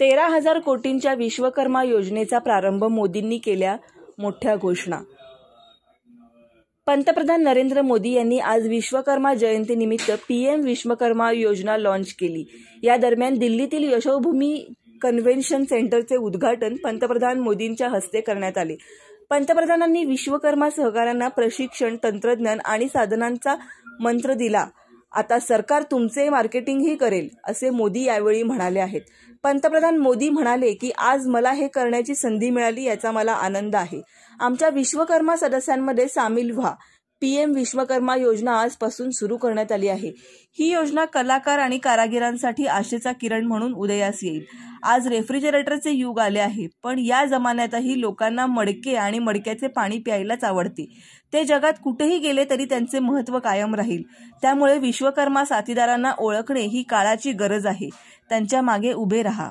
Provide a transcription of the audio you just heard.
तेरा हजार कोटींच्या विश्वकर्मा योजनेचा प्रारंभ मोदींनी केल्या मोठ्या घोषणा पंतप्रधान नरेंद्र मोदी यांनी आज विश्वकर्मा जयंतीनिमित्त पीएम विश्वकर्मा योजना लॉन्च केली या दरम्यान दिल्लीतील यशोभूमी कन्व्हेन्शन सेंटरचे उद्घाटन पंतप्रधान मोदींच्या हस्ते करण्यात आले पंतप्रधानांनी विश्वकर्मा सहकाऱ्यांना प्रशिक्षण तंत्रज्ञान आणि साधनांचा मंत्र दिला आता सरकार तुमचे मार्केटिंगही करेल असे मोदी यावेळी म्हणाले आहेत पंतप्रधान मोदी म्हणाले की आज मला हे करण्याची संधी मिळाली याचा मला आनंद आहे आमच्या विश्वकर्मा सदस्यांमध्ये सामील व्हा पीएम विश्वकर्मा योजना आजपासून सुरू करण्यात आली आहे ही योजना कलाकार आणि कारागिरांसाठी आशेचा किरण म्हणून उदयास येईल आज रेफ्रिजरेटरचे युग आले आहे पण या जमान्यातही लोकांना मडके आणि मडक्याचे पाणी प्यायलाच आवडते ते जगात कुठेही गेले तरी त्यांचे महत्त्व कायम राहील त्यामुळे विश्वकर्मा साथीदारांना ओळखणे ही काळाची गरज आहे त्यांच्या मागे उभे राहा